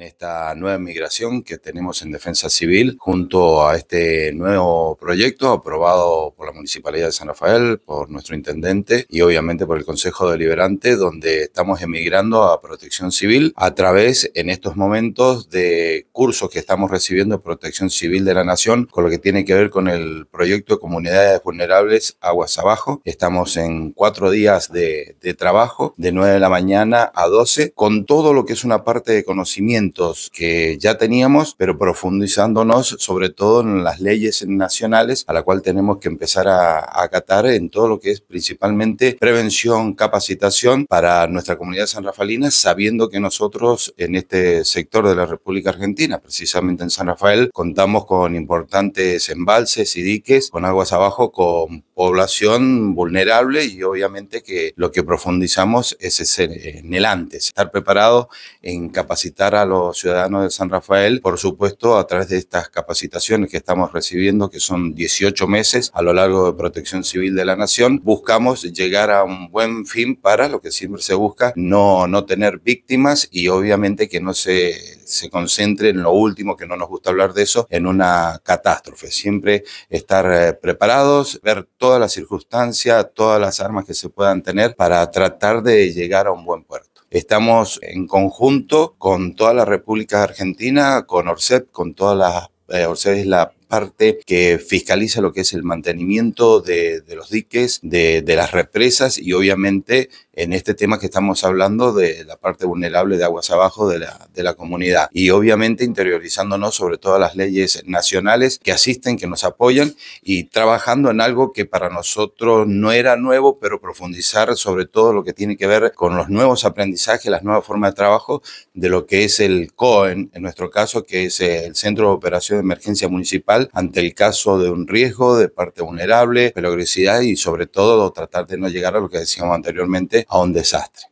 en esta nueva migración que tenemos en Defensa Civil junto a este nuevo proyecto aprobado por la Municipalidad de San Rafael, por nuestro intendente y obviamente por el Consejo Deliberante, donde estamos emigrando a protección civil a través en estos momentos de cursos que estamos recibiendo protección civil de la Nación con lo que tiene que ver con el proyecto de comunidades vulnerables Aguas Abajo. Estamos en cuatro días de, de trabajo de 9 de la mañana a 12 con todo lo que es una parte de conocimiento que ya teníamos, pero profundizándonos sobre todo en las leyes nacionales a la cual tenemos que empezar a, a acatar en todo lo que es principalmente prevención, capacitación para nuestra comunidad sanrafalina, sabiendo que nosotros en este sector de la República Argentina, precisamente en San Rafael, contamos con importantes embalses y diques con aguas abajo con población vulnerable y obviamente que lo que profundizamos es ese, en el antes, estar preparado en capacitar a los ciudadanos de San Rafael, por supuesto, a través de estas capacitaciones que estamos recibiendo, que son 18 meses a lo largo de Protección Civil de la Nación, buscamos llegar a un buen fin para lo que siempre se busca, no, no tener víctimas y obviamente que no se se concentre en lo último, que no nos gusta hablar de eso, en una catástrofe. Siempre estar eh, preparados, ver todo todas las circunstancias, todas las armas que se puedan tener para tratar de llegar a un buen puerto. Estamos en conjunto con toda la República Argentina, con ORCEP, con todas las... Eh, es la parte que fiscaliza lo que es el mantenimiento de, los diques, de, las represas y obviamente en este tema que estamos hablando de la parte vulnerable de aguas abajo de la, de la, comunidad y obviamente interiorizándonos sobre todas las leyes nacionales que asisten, que nos apoyan y trabajando en algo que para nosotros no era nuevo, pero profundizar sobre todo lo que tiene que ver con los nuevos aprendizajes, las nuevas formas de trabajo de lo que es el COEN, en nuestro caso, que es el Centro de Operación de Emergencia Municipal ante el caso de un riesgo de parte vulnerable, peligrosidad y sobre todo tratar de no llegar a lo que decíamos anteriormente, a un desastre.